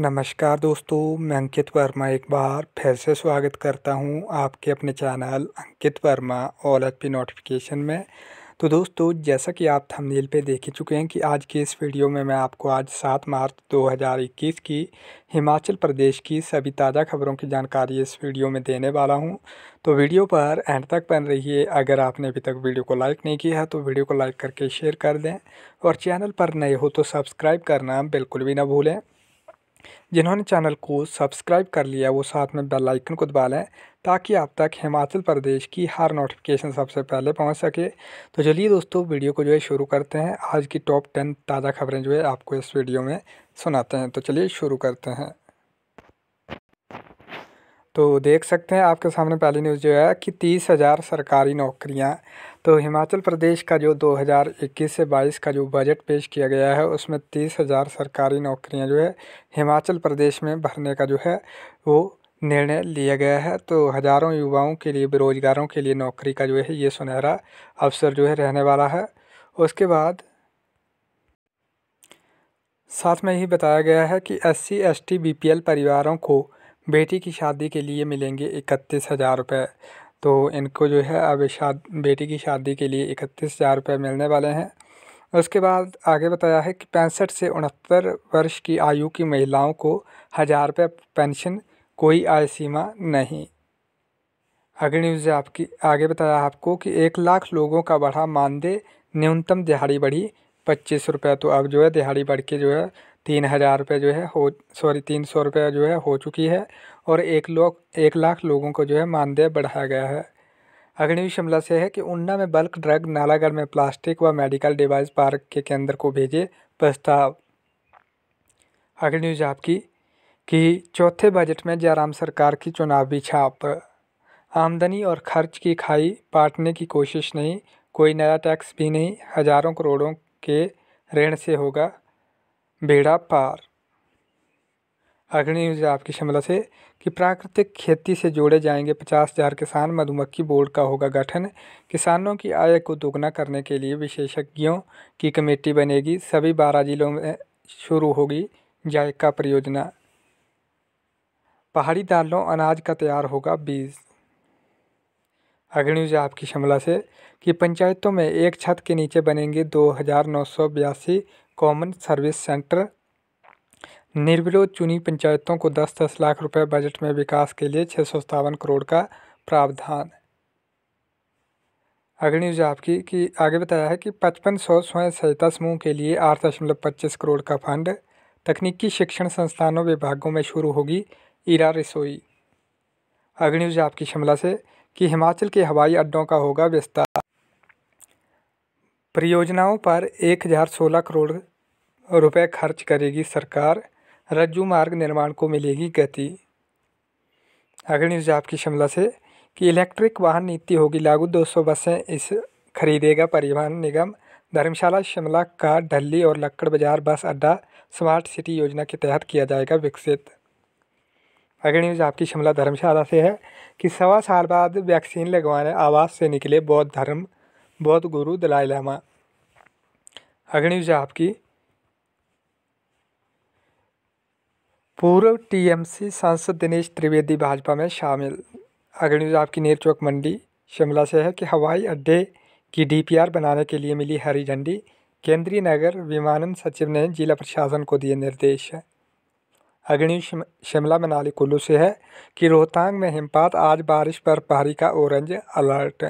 नमस्कार दोस्तों मैं अंकित वर्मा एक बार फिर से स्वागत करता हूं आपके अपने channel Ankit Varma all H P notification में तो दोस्तों जैसा कि आप थंबनेल पे देख ही चुके हैं कि आज की इस वीडियो में मैं आपको आज 7 मार्च 2021 की हिमाचल प्रदेश की सभी ताज़ा खबरों की जानकारी इस वीडियो में देने वाला हूं तो वीडियो पर एंड तक बन रहिए अगर आपने अभी तक वीडियो को लाइक नहीं किया है तो वीडियो को लाइक करके शेयर कर दें और चैनल पर नए हो तो सब्सक्राइब करना बिल्कुल भी ना भूलें जिन्होंने चैनल को सब्सक्राइब कर लिया वो साथ में बेल आइकन को दबा लें ताकि आप तक हिमाचल प्रदेश की हर नोटिफिकेशन सबसे पहले पहुंच सके तो चलिए दोस्तों वीडियो को जो है शुरू करते हैं आज की टॉप टेन ताज़ा खबरें जो है आपको इस वीडियो में सुनाते हैं तो चलिए शुरू करते हैं तो देख सकते हैं आपके सामने पहली न्यूज़ जो है कि तीस हज़ार सरकारी नौकरियाँ तो हिमाचल प्रदेश का जो 2021 से 22 का जो बजट पेश किया गया है उसमें तीस हज़ार सरकारी नौकरियां जो है हिमाचल प्रदेश में भरने का जो है वो निर्णय लिया गया है तो हज़ारों युवाओं के लिए बेरोजगारों के लिए नौकरी का जो है ये सुनहरा अवसर जो है रहने वाला है उसके बाद साथ में ही बताया गया है कि S C S T B P L परिवारों को बेटी की शादी के लिए मिलेंगे इकतीस हज़ार रुपये तो इनको जो है अब शाद बेटी की शादी के लिए इकतीस हज़ार रुपये मिलने वाले हैं उसके बाद आगे बताया है कि पैंसठ से उनहत्तर वर्ष की आयु की महिलाओं को हज़ार रुपये पेंशन कोई आय सीमा नहीं अगली न्यूज़ आपकी आगे बताया आपको कि एक लाख लोगों का बढ़ा मानदेय न्यूनतम दिहाड़ी बढ़ी पच्चीस रुपये तो अब जो है दिहाड़ी बढ़ के जो है तीन हज़ार रुपये जो है हो सॉरी तीन सौ रुपये जो है हो चुकी है और एक लोग एक लाख लोगों को जो है मानदेय बढ़ाया गया है अग्निवी शिमला से है कि उन्ना में बल्क ड्रग नालागढ़ में प्लास्टिक व मेडिकल डिवाइस पार्क के केंद्र को भेजे प्रस्ताव अग्निवीज आपकी कि चौथे बजट में जयराम सरकार की चुनावी छाप आमदनी और खर्च की खाई पाटने की कोशिश नहीं कोई नया टैक्स भी नहीं हजारों करोड़ों के ऋण से होगा बेड़ा पार अग्रणी न्यूज आपकी शिमला से कि प्राकृतिक खेती से जोड़े जाएंगे पचास हज़ार किसान मधुमक्खी बोर्ड का होगा गठन किसानों की आय को दोगुना करने के लिए विशेषज्ञों की कमेटी बनेगी सभी बारह जिलों में शुरू होगी जायका परियोजना पहाड़ी दालों अनाज का तैयार होगा बीज अग्रणी न्यूज आपकी शिमला से कि पंचायतों में एक छत के नीचे बनेंगे दो हज़ार नौ सौ बयासी कॉमन सर्विस सेंटर निर्विरोध चुनी पंचायतों को दस दस लाख रुपए बजट में विकास के लिए छः सौ सत्तावन करोड़ का प्रावधान अग्नि न्यूज आपकी कि आगे बताया है कि पचपन सौ स्वयं सहायता समूह के लिए आठ दशमलव पच्चीस करोड़ का फंड तकनीकी शिक्षण संस्थानों विभागों में शुरू होगी ईरा रसोई अग्नि न्यूज आपकी शिमला से कि हिमाचल के हवाई अड्डों का होगा विस्तार परियोजनाओं पर एक हज़ार सोलह करोड़ रुपए खर्च करेगी सरकार रज्जू मार्ग निर्माण को मिलेगी गति अगर न्यूज़ आपकी शिमला से कि इलेक्ट्रिक वाहन नीति होगी लागू 200 बसें इस खरीदेगा परिवहन निगम धर्मशाला शिमला का ढली और लक्कड़ बाजार बस अड्डा स्मार्ट सिटी योजना के तहत किया जाएगा विकसित अगर न्यूज़ आपकी शिमला धर्मशाला से है कि सवा साल बाद वैक्सीन लगवाने आवास से निकले बौद्ध धर्म बौद्ध गुरु दलाई लामा अगली न्यूज़ आपकी पूर्व टीएमसी सांसद दिनेश त्रिवेदी भाजपा में शामिल अग्रन्यूज आपकी नेर चौक मंडी शिमला से है कि हवाई अड्डे की डीपीआर बनाने के लिए मिली हरी झंडी केंद्रीय नगर विमानन सचिव ने जिला प्रशासन को दिए निर्देश अग्नि शिमला मनाली कुल्लू से है कि रोहतांग में हिमपात आज बारिश पर पहाड़ी का ऑरेंज अलर्ट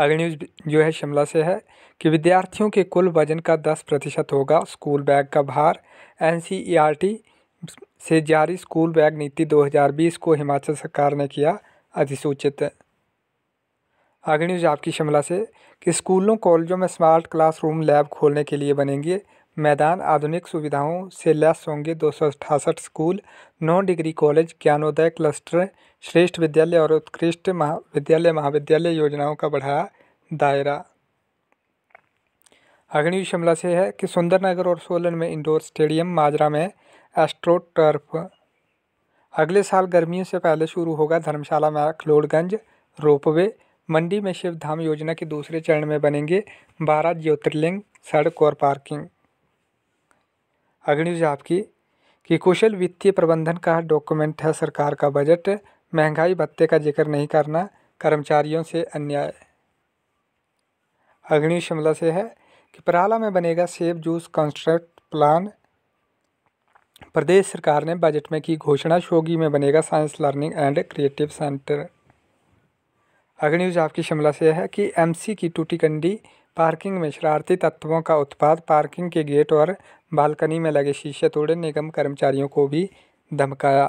अग्रन्यूज जो है शिमला से है कि विद्यार्थियों के कुल वजन का दस प्रतिशत होगा स्कूल बैग का भार एन से जारी स्कूल बैग नीति 2020 को हिमाचल सरकार ने किया अधिसूचित आगे न्यूज आपकी शिमला से कि स्कूलों कॉलेजों में स्मार्ट क्लासरूम लैब खोलने के लिए बनेंगे मैदान आधुनिक सुविधाओं से लैस होंगे दो स्कूल नौ डिग्री कॉलेज ज्ञानोदय क्लस्टर श्रेष्ठ विद्यालय और उत्कृष्ट महाविद्यालय महाविद्यालय योजनाओं का बढ़ाया दायरा अग्नि शिमला से है कि सुंदरनगर और सोलन में इंडोर स्टेडियम माजरा में एस्ट्रो टर्फ अगले साल गर्मियों से पहले शुरू होगा धर्मशाला में खलोड़गंज रोपवे मंडी में शिव धाम योजना के दूसरे चरण में बनेंगे बारह ज्योतिर्लिंग सड़क और पार्किंग अग्निज आपकी कि कुशल वित्तीय प्रबंधन का डॉक्यूमेंट है सरकार का बजट महंगाई भत्ते का जिक्र नहीं करना कर्मचारियों से अन्याय अग्नि शिमला से है पिपराला में बनेगा सेब जूस कंस्ट्रक्ट प्लान प्रदेश सरकार ने बजट में की घोषणा शोगी में बनेगा science learning and creative centre अगली न्यूज़ आपकी शिमला से है कि एमसी की कंडी पार्किंग में शरारती तत्वों का उत्पाद पार्किंग के गेट और बालकनी में लगे शीशे तोड़े निगम कर्मचारियों को भी धमकाया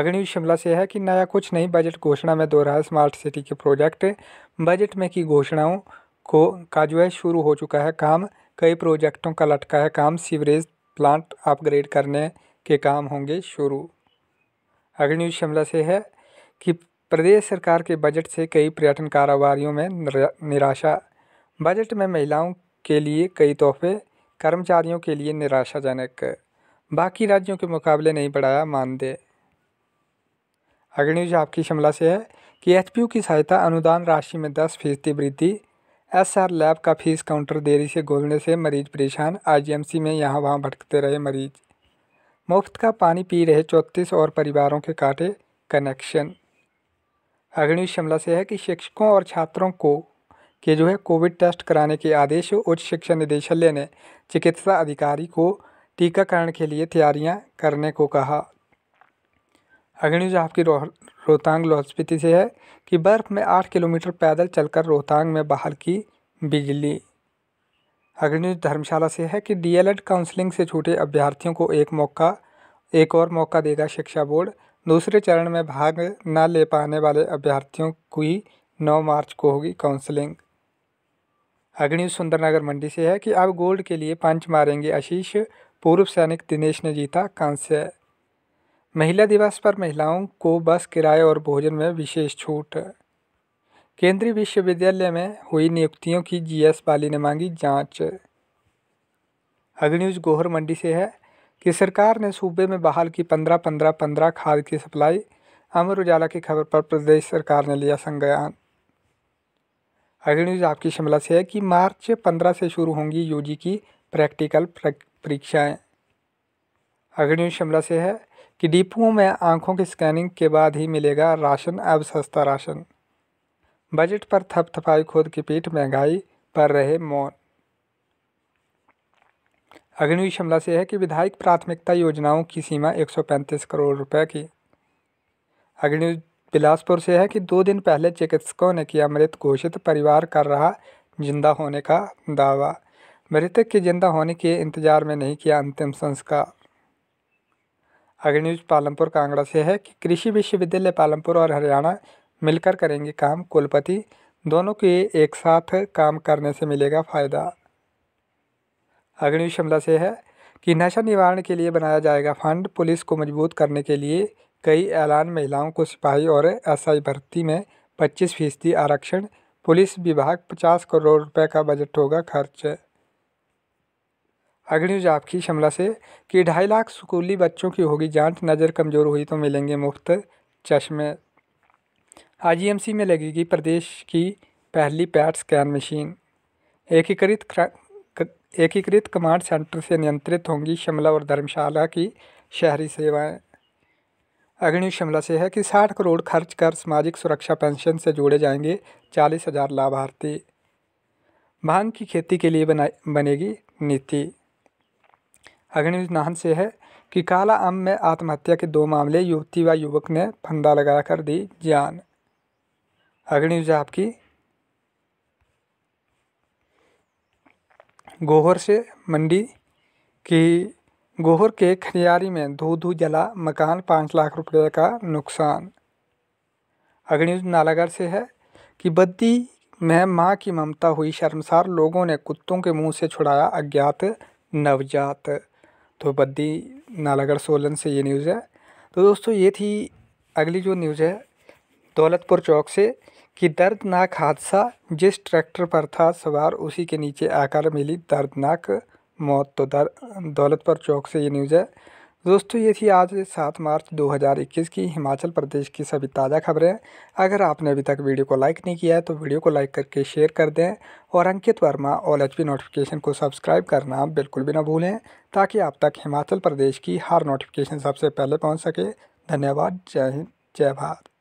अग्नि शिमला से है कि नया कुछ नहीं बजट घोषणा में दोहराया स्मार्ट सिटी के प्रोजेक्ट बजट में की घोषणाओं को का जो है शुरू हो चुका है काम कई प्रोजेक्टों का लटका है काम सीवरेज प्लांट अपग्रेड करने के काम होंगे शुरू अगली न्यूज शिमला से है कि प्रदेश सरकार के बजट से कई पर्यटन कारोबारियों में निराशा बजट में महिलाओं के लिए कई तोहफे कर्मचारियों के लिए निराशाजनक बाकी राज्यों के मुकाबले नहीं बढ़ाया मानदेय अगली न्यूज आपकी शिमला से है कि एच की सहायता अनुदान राशि में दस फीसदी वृद्धि एसआर लैब का फीस काउंटर देरी से घोलने से मरीज परेशान आईजीएमसी में यहाँ वहाँ भटकते रहे मरीज मुफ्त का पानी पी रहे चौंतीस और परिवारों के काटे कनेक्शन अग्नि शिमला से है कि शिक्षकों और छात्रों को के जो है कोविड टेस्ट कराने के आदेश उच्च शिक्षा निदेशालय ने चिकित्सा अधिकारी को टीकाकरण के लिए तैयारियां करने को कहा अग्नि जो आपकी रोहतांग लाहौल स्पीति से है कि बर्फ़ में आठ किलोमीटर पैदल चलकर रोहतांग में बाहर की बिजली अग्निज धर्मशाला से है कि डीएलएड काउंसलिंग से छूटे अभ्यर्थियों को एक मौका एक और मौका देगा शिक्षा बोर्ड दूसरे चरण में भाग न ले पाने वाले अभ्यर्थियों की नौ मार्च को होगी काउंसलिंग अग्निज सुंदरनगर मंडी से है कि अब गोल्ड के लिए पंच मारेंगे आशीष पूर्व सैनिक दिनेश ने जीता कांस्य महिला दिवस पर महिलाओं को बस किराए और भोजन में विशेष छूट केंद्रीय विश्वविद्यालय में हुई नियुक्तियों की जीएस बाली ने मांगी जांच अग्न्यूज गोहर मंडी से है कि सरकार ने सूबे में बहाल की पंद्रह पंद्रह पंद्रह खाद की सप्लाई अमर उजाला की खबर पर प्रदेश सरकार ने लिया संज्ञान अग्निज आपकी शिमला से है कि मार्च पंद्रह से शुरू होंगी यूजी की प्रैक्टिकल परीक्षाएं अगली शिमला से है कि डिपुओं में आंखों की स्कैनिंग के बाद ही मिलेगा राशन अब सस्ता राशन बजट पर थपथपाई खुद की पीठ महंगाई पर रहे मौन अग्निवी शिमला से है कि विधायक प्राथमिकता योजनाओं की सीमा 135 करोड़ रुपए की अग्नि बिलासपुर से है कि दो दिन पहले चिकित्सकों ने किया मृत घोषित परिवार कर रहा जिंदा होने का दावा मृतक के जिंदा होने के इंतजार में नहीं किया अंतिम संस्कार अग्र न्यूज पालमपुर कांगड़ा से है कि कृषि विश्वविद्यालय पालमपुर और हरियाणा मिलकर करेंगे काम कुलपति दोनों के एक साथ काम करने से मिलेगा फ़ायदा अग्नि शिमला से है कि नशा निवारण के लिए बनाया जाएगा फंड पुलिस को मजबूत करने के लिए कई ऐलान महिलाओं को सिपाही और एसआई भर्ती में 25 फीसदी आरक्षण पुलिस विभाग 50 करोड़ रुपए का बजट होगा खर्च अगली न्यूज आपकी शिमला से कि ढाई लाख स्कूली बच्चों की होगी जांच नज़र कमज़ोर हुई तो मिलेंगे मुफ्त चश्मे आईजीएमसी में लगेगी प्रदेश की पहली पैट स्कैन मशीन एकीकृत एकीकृत कमांड सेंटर से नियंत्रित होंगी शिमला और धर्मशाला की शहरी सेवाएं अग्नि शिमला से है कि साठ करोड़ खर्च कर सामाजिक सुरक्षा पेंशन से जोड़े जाएंगे चालीस हजार लाभार्थी भांग की खेती के लिए बनाए बनेगी नीति नाहन से है कि काला आम में आत्महत्या के दो मामले युवती व युवक ने फंदा लगा कर दी जान अग्निवीर आपकी गोहर से मंडी की गोहर के खरियारी में धू धू जला मकान पाँच लाख रुपए का नुकसान अग्निवीर नालागढ़ से है कि बद्दी में माँ की ममता हुई शर्मसार लोगों ने कुत्तों के मुंह से छुड़ाया अज्ञात नवजात तो बद्दी नालागढ़ सोलन से ये न्यूज़ है तो दोस्तों ये थी अगली जो न्यूज़ है दौलतपुर चौक से कि दर्दनाक हादसा जिस ट्रैक्टर पर था सवार उसी के नीचे आकर मिली दर्दनाक मौत तो दर दौलतपुर चौक से ये न्यूज़ है दोस्तों ये थी आज सात मार्च 2021 की हिमाचल प्रदेश की सभी ताज़ा खबरें अगर आपने अभी तक वीडियो को लाइक नहीं किया है तो वीडियो को लाइक करके शेयर कर दें और Ankit Varma all H notification को सब्सक्राइब करना बिल्कुल भी ना भूलें ताकि आप तक हिमाचल प्रदेश की हर नोटिफिकेशन सबसे पहले पहुँच सके धन्यवाद जय हिंद जय भारत